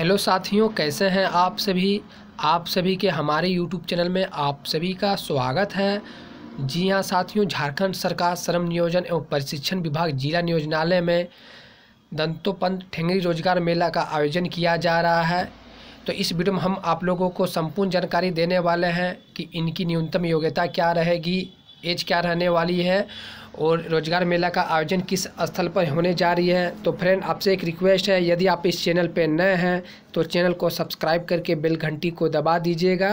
hello साथियों कैसे हैं आप सभी आप सभी के हमारे यूट्यूब चैनल में आप सभी का स्वागत है जी हां साथियों झारखंड सरकार श्रम नियोजन एवं प्रशिक्षण विभाग जिला नियोजनालय में दंतोपंत ठेंगरी रोजगार मेला का आयोजन किया जा रहा है तो इस वीडियो में हम आप लोगों को संपूर्ण जानकारी देने वाले हैं कि इनकी न्यूनतम योग्यता क्या रहेगी एज क्या रहने वाली है और रोजगार मेला का आयोजन किस स्थल पर होने जा रही है तो फ्रेंड आपसे एक रिक्वेस्ट है यदि आप इस चैनल पर नए हैं तो चैनल को सब्सक्राइब करके बेल घंटी को दबा दीजिएगा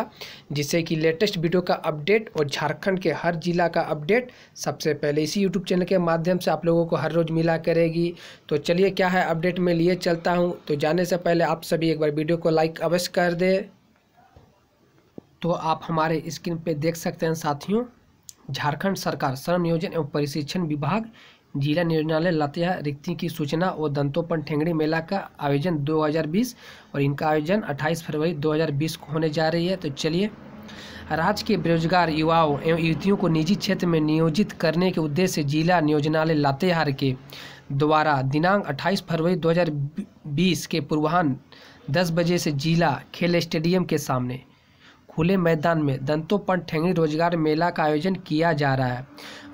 जिससे कि लेटेस्ट वीडियो का अपडेट और झारखंड के हर जिला का अपडेट सबसे पहले इसी यूट्यूब चैनल के माध्यम से आप लोगों को हर रोज़ मिला करेगी तो चलिए क्या है अपडेट में लिए चलता हूँ तो जाने से पहले आप सभी एक बार वीडियो को लाइक अवश्य कर दें तो आप हमारे स्क्रीन पर देख सकते हैं साथियों झारखंड सरकार श्रम नियोजन एवं प्रशिक्षण विभाग जिला निर्णयालय लतिया रिक्ति की सूचना और दंतोपन ठेंगड़ी मेला का आयोजन 2020 और इनका आयोजन 28 फरवरी 2020 को होने जा रही है तो चलिए राज्य के बेरोजगार युवाओं एवं युवतियों को निजी क्षेत्र में नियोजित करने के उद्देश्य से जिला नियोजनालय लातेहार के द्वारा दिनांक 28 फरवरी 2020 के पूर्वाहन 10 बजे से जिला खेल स्टेडियम के सामने खुले मैदान में दंतोपन ठेंगड़ी रोजगार मेला का आयोजन किया जा रहा है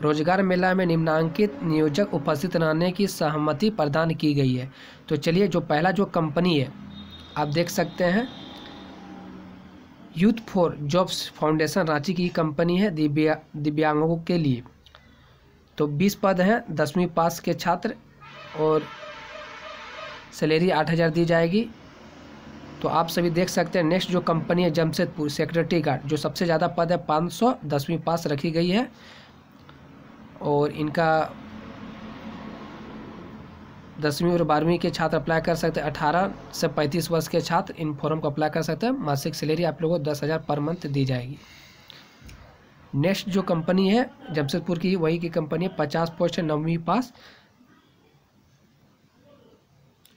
रोजगार मेला में निम्नांकित नियोजक उपस्थित रहने की सहमति प्रदान की गई है तो चलिए जो पहला जो कंपनी है आप देख सकते हैं youth for jobs foundation Ranchi की कंपनी है दिव्या दिव्यांगों के लिए तो 20 पद हैं दसवीं पास के छात्र और सैलरी आठ हज़ार दी जाएगी तो आप सभी देख सकते हैं नेक्स्ट जो कंपनी है जमशेदपुर सेक्रेटरी गार्ड जो सबसे ज़्यादा पद है पाँच सौ दसवीं पास रखी गई है और इनका दसवीं और बारहवीं के छात्र अप्लाई कर सकते हैं अठारह से पैंतीस वर्ष के छात्र इन फॉर्म को अप्लाई कर सकते हैं मासिक सैलरी आप लोगों को दस हज़ार पर मंथ दी जाएगी नेक्स्ट जो कंपनी है जमशेदपुर की वही की कंपनी है पचास पोस्ट है नौवीं पास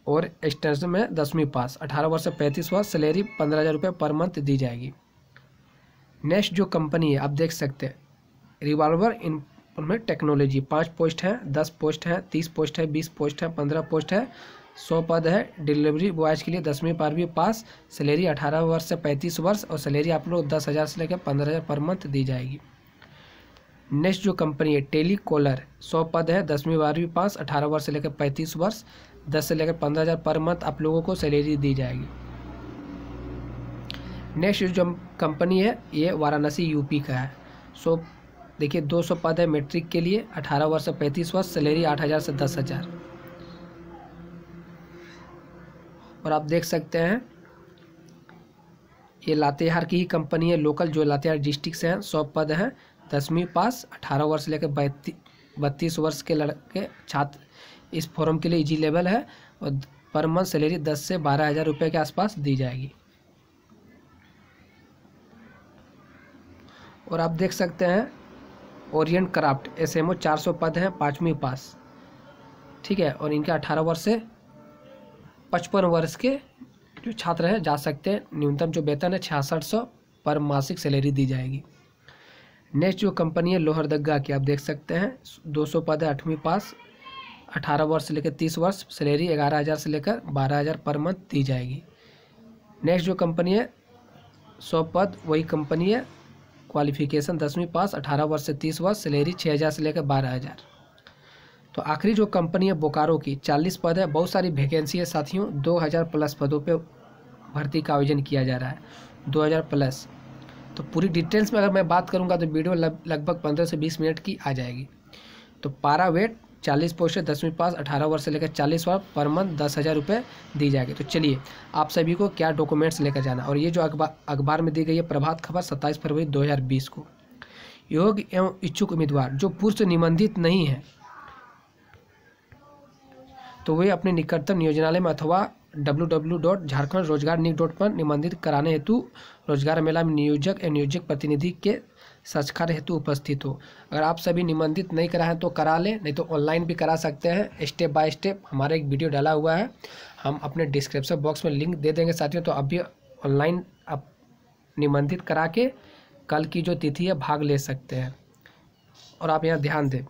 और एक्सटेंशन में दसवीं पास अठारह वर्ष से पैंतीस वर्ष सैलरी पंद्रह हज़ार रुपये पर मंथ दी जाएगी नेक्स्ट जो कंपनी है आप देख सकते हैं रिवॉल्वर इन उनमें टेक्नोलॉजी पाँच पोस्ट हैं दस पोस्ट हैं तीस पोस्ट है बीस पोस्ट है पंद्रह पोस्ट है सौ पद है डिलीवरी बॉयज़ के लिए दसवीं बारहवीं पास सैलरी अठारह वर्ष से पैंतीस वर्ष और सैलरी आप लोग दस हज़ार से लेकर पंद्रह हज़ार पर मंथ दी जाएगी नेक्स्ट जो कंपनी है टेली कॉलर सौ पद है दसवीं बारहवीं पास अठारह वर्ष से लेकर पैंतीस वर्ष दस से लेकर पंद्रह हज़ार पर मंथ आप लोगों को सैलरी दी जाएगी नेक्स्ट जो कंपनी है ये वाराणसी यूपी का है सो देखिए 200 पद है मैट्रिक के लिए 18 वर्ष से 35 वर्ष सैलरी 8000 से 10000 और आप देख सकते हैं ये लातेहार की ही कंपनी है लोकल जो लातेहार डिस्ट्रिक्ट से हैं सौ पद हैं दसवीं पास अठारह वर्ष लेकर बत्तीस वर्ष के लड़के छात्र इस फॉर्म के लिए इजिलेबल है और पर मंथ सैलरी दस से बारह हज़ार रुपये के आसपास दी जाएगी और आप देख सकते हैं Orient Craft S M O चार सौ पद हैं पाँचवीं पास ठीक है और इनके अठारह वर्ष से पचपन वर्ष के जो छात्र हैं जा सकते हैं न्यूनतम जो वेतन है छियासठ सौ पर मासिक सैलरी दी जाएगी नेक्स्ट जो कंपनी है लोहरदगा की आप देख सकते हैं 200 पद है आठवीं पास अठारह वर्ष से लेकर तीस वर्ष सैलरी ग्यारह हज़ार से लेकर बारह हज़ार पर मंथ दी जाएगी नेक्स्ट जो कंपनी है सौ पद वही कंपनी है क्वालिफिकेशन दसवीं पास अठारह वर्ष से तीस वर्ष सैलरी छः हज़ार से लेकर बारह हज़ार तो आखिरी जो कंपनी है बोकारो की चालीस पद है बहुत सारी वैकेंसी है साथियों दो हज़ार प्लस पदों पे भर्ती का आयोजन किया जा रहा है दो हज़ार प्लस तो पूरी डिटेल्स में अगर मैं बात करूँगा तो वीडियो लगभग पंद्रह से बीस मिनट की आ जाएगी तो पारा वेट चालीस पोस्ट है दसवीं पास अठारह वर्ष से लेकर चालीस वर्ष पर मंथ दस हज़ार रुपये दी जाएगी तो चलिए आप सभी को क्या डॉक्यूमेंट्स लेकर जाना और ये जो अखबार अखबार में दी गई है प्रभात खबर सत्ताईस फरवरी दो हज़ार बीस को योग एवं इच्छुक उम्मीदवार जो पुरुष निबंधित नहीं है तो वे अपने निकटतम नियोजनालय में अथवा डब्ल्यू डब्ल्यू डॉट झारखंड रोजगार निक डॉट पर निबंधित कराने हेतु रोजगार मेला में नियोजक एवं नियोजक प्रतिनिधि के सचखर हेतु उपस्थित हो अगर आप सभी निबंधित नहीं करा है तो करा लें नहीं तो ऑनलाइन भी करा सकते हैं स्टेप बाय स्टेप हमारा एक वीडियो डाला हुआ है हम अपने डिस्क्रिप्शन बॉक्स में लिंक दे देंगे साथियों तो अभी ऑनलाइन आप निबंधित करा के कल की जो तिथि है भाग ले सकते हैं और आप यहाँ ध्यान दें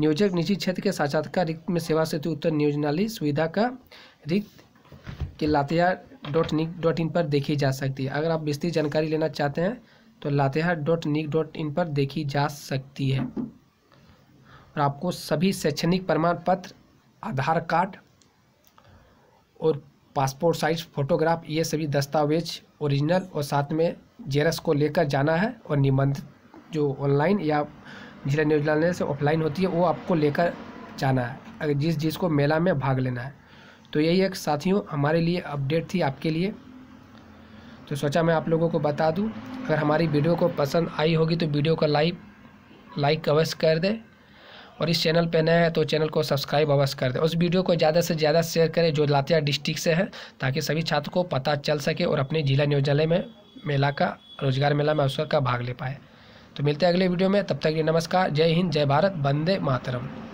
नियोजक निजी क्षेत्र के साक्षात्कार रिक्त में सेवा सेतु उत्तर नियोजनालय सुविधा का रिक्त के Latehar dot nic dot in पर देखी जा सकती है अगर आप विस्तृत जानकारी लेना चाहते हैं तो Latehar dot nic dot in पर देखी जा सकती है और आपको सभी शैक्षणिक प्रमाण पत्र आधार कार्ड और पासपोर्ट साइज फोटोग्राफ ये सभी दस्तावेज ओरिजिनल और साथ में जेरस को लेकर जाना है और निबंधित जो ऑनलाइन या जिला न्यूज से ऑफलाइन होती है वो आपको लेकर जाना है अगर जिस जिसको को मेला में भाग लेना है तो यही एक साथियों हमारे लिए अपडेट थी आपके लिए तो सोचा मैं आप लोगों को बता दूं अगर हमारी वीडियो को पसंद आई होगी तो वीडियो को लाइक लाइक अवश्य कर दें और इस चैनल पर नया है तो चैनल को सब्सक्राइब अवश्य कर दें उस वीडियो को ज़्यादा से ज़्यादा शेयर करें जो लातिया डिस्ट्रिक्ट से है ताकि सभी छात्र को पता चल सके और अपने जिला नियोजनालय में मेला का रोजगार मेला में अवसर का भाग ले पाए तो मिलते हैं अगले वीडियो में तब तक लिए नमस्कार जय हिंद जय भारत वंदे मातरम